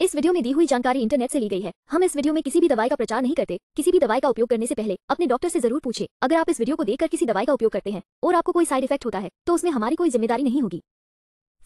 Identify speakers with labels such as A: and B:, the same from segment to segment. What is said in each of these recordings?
A: इस वीडियो में दी हुई जानकारी इंटरनेट से ली गई है हम इस वीडियो में किसी भी दवाई का प्रचार नहीं करते किसी भी दवाई का उपयोग करने से पहले अपने डॉक्टर से जरूर पूछे अगर आप इस वीडियो को देखकर किसी दवाई का उपयोग करते हैं और आपको कोई साइड इफेक्ट होता है तो उसमें हमारी कोई जिम्मेदारी नहीं होगी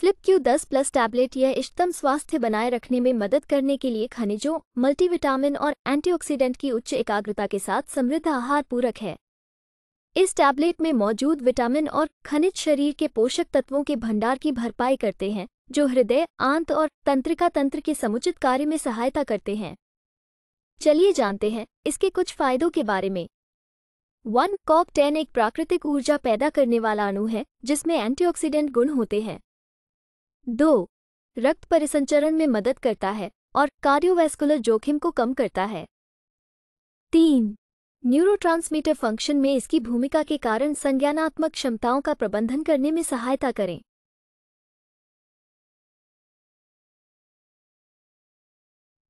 A: फ्लिप क्यू दस प्लस टैबलेट यह इष्टतम स्वास्थ्य बनाए रखने में मदद करने के लिए खनिजों मल्टीविटामिन और एंटीऑक्सीडेंट की उच्च एकाग्रता के साथ समृद्ध आहार पूरक है इस टैबलेट में मौजूद विटामिन और खनिज शरीर के पोषक तत्वों के भंडार की भरपाई करते हैं जो हृदय आंत और तंत्रिका तंत्र के समुचित कार्य में सहायता करते हैं चलिए जानते हैं इसके कुछ फायदों के बारे में वन कॉक टेन एक प्राकृतिक ऊर्जा पैदा करने वाला अणु है जिसमें एंटीऑक्सीडेंट गुण होते हैं दो रक्त परिसंचरण में मदद करता है और कार्डियोवैस्कुलर जोखिम को कम करता है तीन
B: न्यूरोट्रांसमीटर फंक्शन में इसकी भूमिका के कारण संज्ञानात्मक क्षमताओं का प्रबंधन करने में सहायता करें